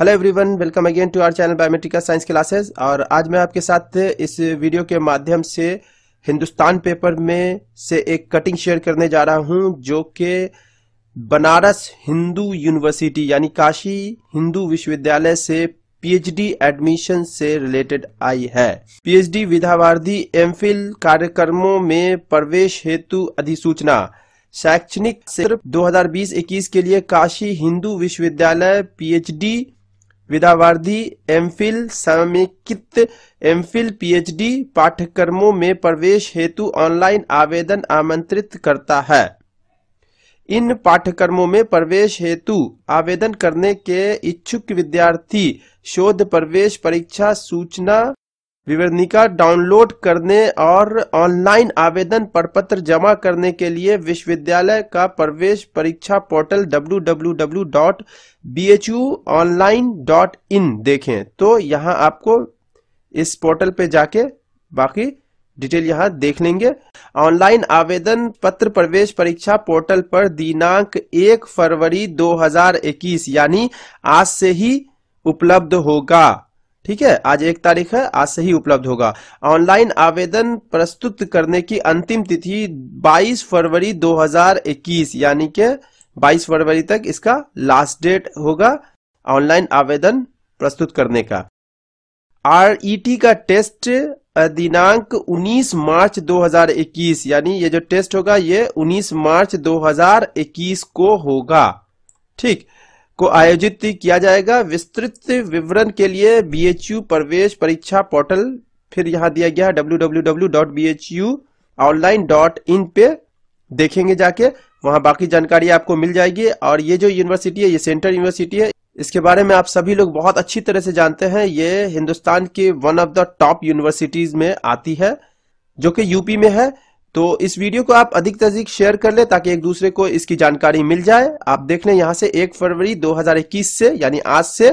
hello everyone welcome again to our channel biometrical science classes और आज मैं आपके साथ इस वीडियो के माध्यम से हिंदुस्तान पेपर में से एक कटिंग शेयर करने जा रहा हूं जो कि बनारस हिंदू यूनिवर्सिटी यानी काशी हिंदू विश्वविद्यालय से पीएचडी एडमिशन से रिलेटेड आई है पीएचडी विधावार्धी एम कार्यक्रमों में प्रवेश हेतु अधिसूचना शैक्षणिक सत्र 2020-21 के लिए काशी हिंदू विश्वविद्यालय पीएचडी विदावार्धी एमफिल समेकित एमफिल पीएचडी पाठ्यक्रमों में प्रवेश हेतु ऑनलाइन आवेदन आमंत्रित करता है इन पाठ्यक्रमों में प्रवेश हेतु आवेदन करने के इच्छुक विद्यार्थी शोध प्रवेश परीक्षा सूचना विवरणिका डाउनलोड करने और ऑनलाइन आवेदन प्रपत्र जमा करने के लिए विश्वविद्यालय का प्रवेश परीक्षा पोर्टल www.bhuonline.in देखें तो यहां आपको इस पोर्टल पे जाके बाकी डिटेल यहां देख लेंगे ऑनलाइन आवेदन पत्र प्रवेश परीक्षा पोर्टल पर दिनांक एक फरवरी 2021 यानी आज से ही उपलब्ध होगा ठीक है आज एक तारीख है आज से ही उपलब्ध होगा ऑनलाइन आवेदन प्रस्तुत करने की अंतिम तिथि 22 फरवरी 2021 यानी के 22 फरवरी तक इसका लास्ट डेट होगा ऑनलाइन आवेदन प्रस्तुत करने का आर e का टेस्ट दिनांक 19 मार्च 2021 यानी ये जो टेस्ट होगा ये 19 मार्च 2021 को होगा ठीक को आयोजित किया जाएगा विस्तृत विवरण के लिए बीएचयू प्रवेश परीक्षा पोर्टल फिर यहाँ दिया गया है www.bhuonline.in पे देखेंगे जाके वहाँ बाकी जानकारी आपको मिल जाएगी और ये जो यूनिवर्सिटी है ये सेंट्रल यूनिवर्सिटी है इसके बारे में आप सभी लोग बहुत अच्छी तरह से जानते हैं ये हिंदुस्तान के one of the top universities में आती है जो कि यूपी में है तो इस वीडियो को आप अधिक से अधिक शेयर कर लें ताकि एक दूसरे को इसकी जानकारी मिल जाए आप देख लें यहां से 1 फरवरी 2021 से यानी आज से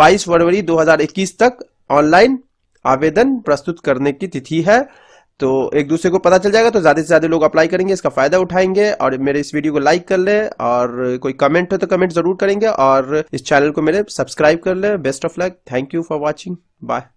22 फरवरी 2021 तक ऑनलाइन आवेदन प्रस्तुत करने की तिथि है तो एक दूसरे को पता चल जाएगा तो ज़्यादा से ज़्यादा लोग अप्लाई करेंगे इसका फ़ायदा उठाएंगे और मेरे इस वीडियो को लाइक कर लें और कोई कमेंट हो तो कमेंट ज़रूर करेंगे और इस चैनल को मेरे सब्सक्राइब कर लें best of luck thank you for watching bye